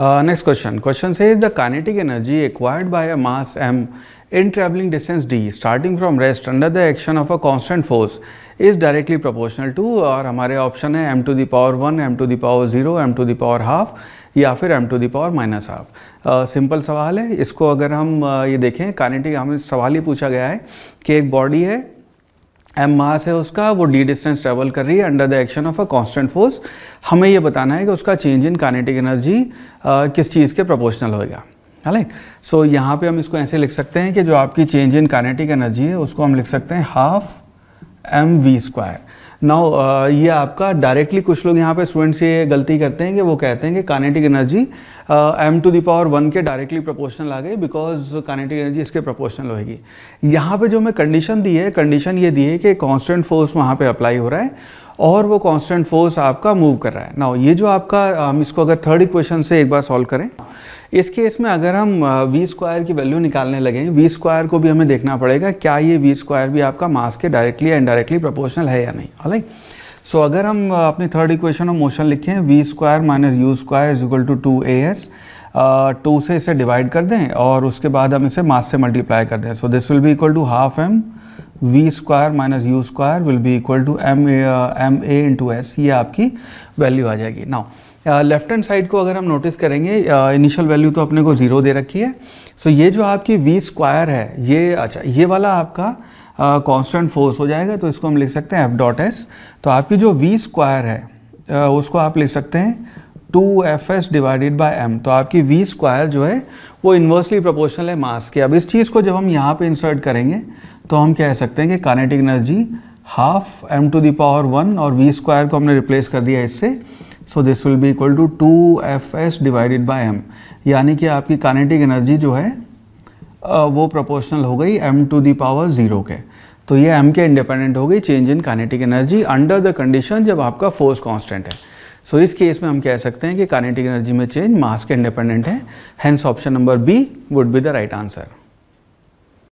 next question question से is the kinetic energy acquired by a mass M in travelling distance D starting from rest under the action of a constant force is directly proportional to और हमारे option है M to the power one M to the power zero M to the power half या फिर M to the power minus half simple सवाल है इसको अगर हम uh, ये देखें कानेटिक हमें सवाल ही पूछा गया है कि एक बॉडी है एम मास है उसका वो डी डिस्टेंस ट्रेवल कर रही है under the action of a constant force हमें ये बताना है कि उसका चेंज इन कानेटिक एनर्जी किस चीज़ के प्रोपोर्शनल होएगा राइट सो यहाँ पे हम इसको ऐसे लिख सकते हैं कि जो आपकी चेंज इन कानेटिक एनर्जी है उसको हम लिख सकते हैं half M V square now ये आपका डायरेक्टली कुछ लोग यहाँ पे स्टूडेंट्स ये गलती करते हैं कि वो कहते हैं कि kinetic energy M to the power power one के डायरेक्टली प्रोपोर्शनल आ गई बिकॉज कानेटिक एनर्जी इसके प्रोपोर्शनल होगी यहाँ पे जो मैं कंडीशन दी है कंडीशन ये दी है कि कॉन्स्टेंट फोर्स वहाँ पे अप्लाई हो रहा है और वो कांस्टेंट फोर्स आपका मूव कर रहा है ना ये जो आपका हम um, इसको अगर थर्ड इक्वेशन से एक बार सॉल्व करें इस केस में अगर हम वी uh, स्क्वायर की वैल्यू निकालने लगे वी स्क्वायर को भी हमें देखना पड़ेगा क्या ये वी स्क्वायर भी आपका मास के डायरेक्टली या इनडायरेक्टली प्रोपोर्शनल है या नहीं हालांकि सो so, अगर हम अपनी थर्ड इक्वेशन ऑफ मोशन लिखें V square minus U square is equal to two A S two से इसे डिवाइड कर दें और उसके बाद हम इसे मास से मल्टीप्लाई कर दें so this will be equal to half M V square minus U square will be equal to M M A into S ये आपकी वैल्यू आ जाएगी नाउ लेफ्ट हैंड साइड को अगर हम नोटिस करेंगे इनिशियल uh, वैल्यू तो अपने को ज़ीरो दे रखी है सो so, ये जो आपकी वी स्क्वायर है ये अच्छा ये वाला आपका कांस्टेंट uh, फोर्स हो जाएगा तो इसको हम लिख सकते हैं एफ डॉट एस तो आपकी जो वी स्क्वायर है uh, उसको आप लिख सकते हैं two F S divided by M तो आपकी वी स्क्वायर जो है वो इन्वर्सली प्रोपोर्शनल है मास के अब इस चीज़ को जब हम यहाँ पे इंसर्ट करेंगे तो हम कह सकते हैं कि kinetic energy half M to the power one और वी स्क्वायर को हमने रिप्लेस कर दिया इससे so this will be equal to two F S divided by M यानी कि आपकी कानेटिक एनर्जी जो है वो प्रोपोर्शनल हो गई एम टू दावर ज़ीरो के तो ये एम के इंडिपेंडेंट हो गई change in kinetic energy under the condition जब आपका फोर्स कॉन्स्टेंट है सो इस केस में हम कह सकते हैं कि कानेटिक एनर्जी में चेंज मास के इंडिपेंडेंट है hence option number B would be the right answer